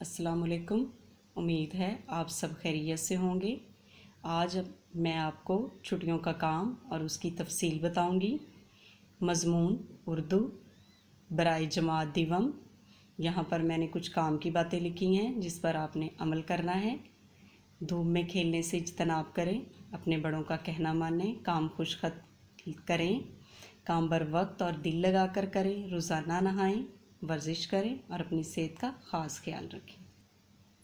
असलकुम उम्मीद है आप सब खैरियत से होंगे आज अब मैं आपको छुट्टियों का काम और उसकी तफसील बताऊंगी मजमून उर्दू बरए जमात दिवम यहाँ पर मैंने कुछ काम की बातें लिखी हैं जिस पर आपने अमल करना है धूप में खेलने से इजतनाब करें अपने बड़ों का कहना मानें काम खत करें काम बर वक्त और दिल कर करें रोज़ाना नहाएं वर्जिश करें और अपनी सेहत का ख़ास ख्याल रखें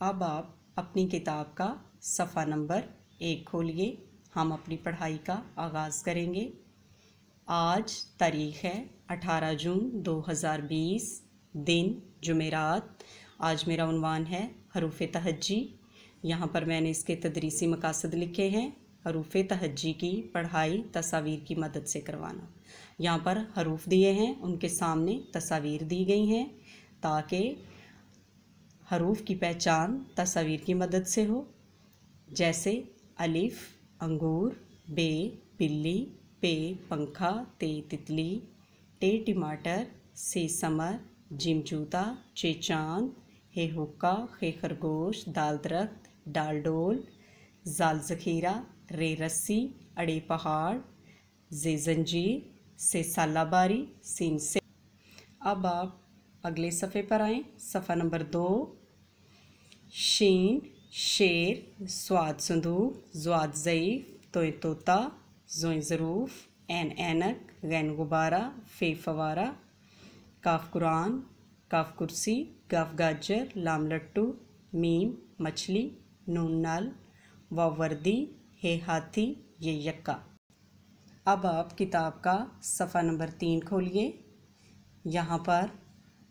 अब आप अपनी किताब का सफ़ा नंबर एक खोलिए हम अपनी पढ़ाई का आगाज़ करेंगे आज तारीख़ है 18 जून 2020 दिन जुमेरात आज मेरा उनवान है हरूफ तहजी यहाँ पर मैंने इसके तदरीसी मकासद लिखे हैं हरूफ तहजी की पढ़ाई तस्वीर की मदद से करवाना यहाँ पर हरूफ दिए हैं उनके सामने तस्वीर दी गई हैं ताकि हरूफ की पहचान तस्वीर की मदद से हो जैसे अलिफ अंगूर बे बिल्ली पे पंखा ते तितली टे टमाटर से समर जिम जूता चे चाँद हे हुक्का खे खरगोश दाल दरख्त डाल डोल जाल जखीरा रे रस्सी अड़े पहाड़ जे जंजीर से सालाबारी सीन से अब आप अगले सफ़े पर आएँ सफ़ा नंबर दो शीन शेर स्वाद संदूक जवाद जईफ़ तोय तोता जोई ज़रूफ़ एन एनक गैन गुबारा फे फवारा काफ कुरान काफ कुर्सी गफ गाजर लाम लट्टू मीम मछली नून नाल वर्दी हे हाथी ये यक्का अब आप किताब का सफ़ा नंबर तीन खोलिए यहाँ पर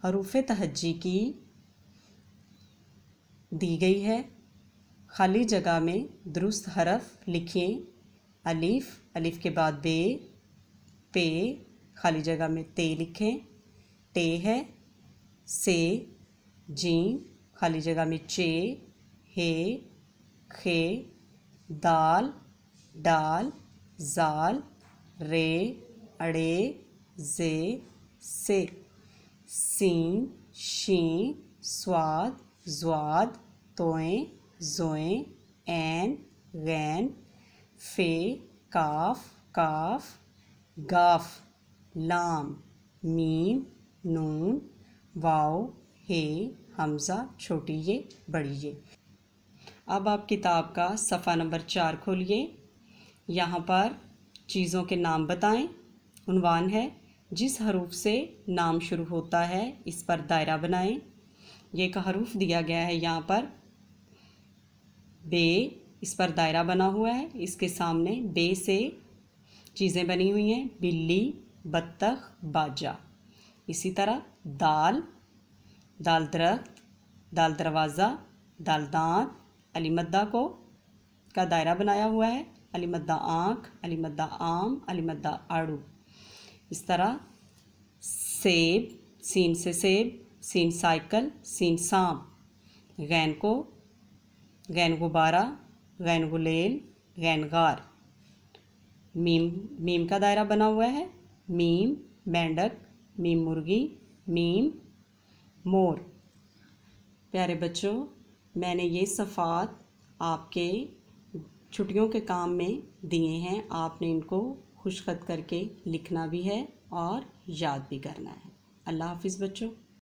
हरूफ तहजी की दी गई है खाली जगह में दुरुस्त हरफ लिखिए अलीफ अलीफ के बाद बे पे खाली जगह में ते लिखें टे है से जी खाली जगह में चे हे खे दाल डाल जाल रे अड़े जे से सीन शी स्वाद ज्वाद तोएं जोएं एन गैन फे काफ काफ गाफ लाम मीम नून वाओ हे हमज़ा छोटी ये बड़ी ये अब आप किताब का सफ़ा नंबर चार खोलिए यहाँ पर चीज़ों के नाम बताएं उनवान है जिस हरूफ से नाम शुरू होता है इस पर दायरा बनाएं ये एक हरूफ दिया गया है यहाँ पर बे इस पर दायरा बना हुआ है इसके सामने बे से चीज़ें बनी हुई हैं बिल्ली बत्तख बाजा इसी तरह दाल दाल दरख्त दाल दरवाज़ा दाल दांत अलीमद्दा को का दायरा बनाया हुआ है अलीमद्दा आँख अलीमद्दा आम अलीमद्दा आड़ू इस तरह सेब सीन से सेब सीन साइकिल सीन सांप गैन को गैन गुबारा गैन गुलेल गैन गार मीम मीम का दायरा बना हुआ है मीम मेंढक मीम मुर्गी मीम मोर प्यारे बच्चों मैंने ये सफ़ात आपके छुट्टियों के काम में दिए हैं आपने इनको खुशखत करके लिखना भी है और याद भी करना है अल्लाह हाफिज़ बच्चों